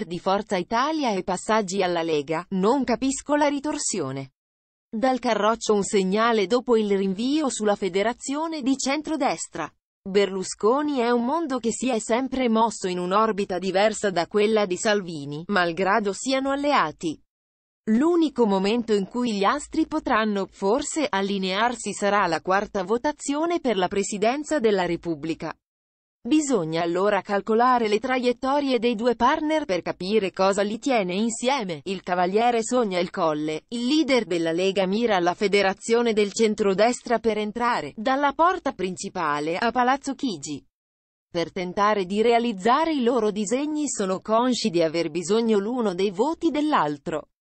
leader di Forza Italia e passaggi alla Lega, non capisco la ritorsione. Dal Carroccio un segnale dopo il rinvio sulla federazione di centrodestra. Berlusconi è un mondo che si è sempre mosso in un'orbita diversa da quella di Salvini, malgrado siano alleati. L'unico momento in cui gli astri potranno, forse, allinearsi sarà la quarta votazione per la Presidenza della Repubblica. Bisogna allora calcolare le traiettorie dei due partner per capire cosa li tiene insieme. Il cavaliere sogna il colle, il leader della Lega mira alla federazione del centrodestra per entrare, dalla porta principale, a Palazzo Chigi. Per tentare di realizzare i loro disegni sono consci di aver bisogno l'uno dei voti dell'altro.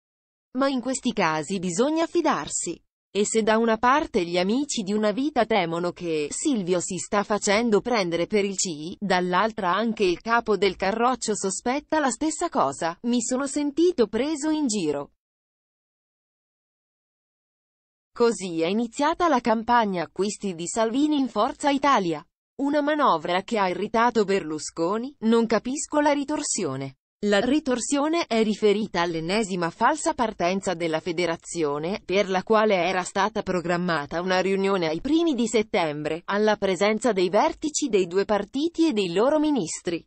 Ma in questi casi bisogna fidarsi. E se da una parte gli amici di una vita temono che Silvio si sta facendo prendere per il CI, dall'altra anche il capo del carroccio sospetta la stessa cosa, mi sono sentito preso in giro. Così è iniziata la campagna acquisti di Salvini in Forza Italia. Una manovra che ha irritato Berlusconi, non capisco la ritorsione. La ritorsione è riferita all'ennesima falsa partenza della federazione, per la quale era stata programmata una riunione ai primi di settembre, alla presenza dei vertici dei due partiti e dei loro ministri.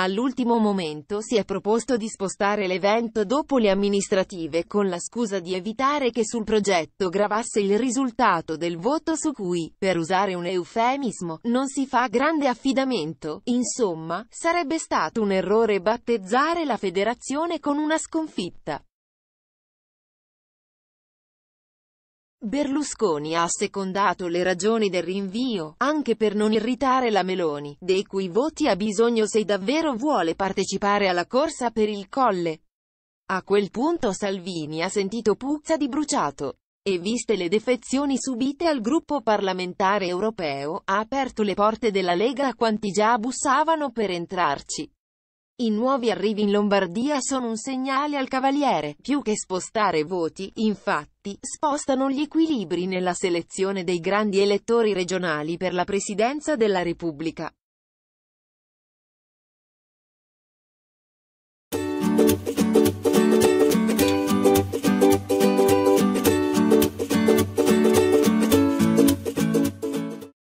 All'ultimo momento si è proposto di spostare l'evento dopo le amministrative con la scusa di evitare che sul progetto gravasse il risultato del voto su cui, per usare un eufemismo, non si fa grande affidamento. Insomma, sarebbe stato un errore battezzare la federazione con una sconfitta. Berlusconi ha secondato le ragioni del rinvio, anche per non irritare la Meloni, dei cui voti ha bisogno se davvero vuole partecipare alla corsa per il colle. A quel punto Salvini ha sentito puzza di bruciato e viste le defezioni subite al gruppo parlamentare europeo, ha aperto le porte della Lega a quanti già bussavano per entrarci. I nuovi arrivi in Lombardia sono un segnale al Cavaliere, più che spostare voti, infatti, spostano gli equilibri nella selezione dei grandi elettori regionali per la presidenza della Repubblica.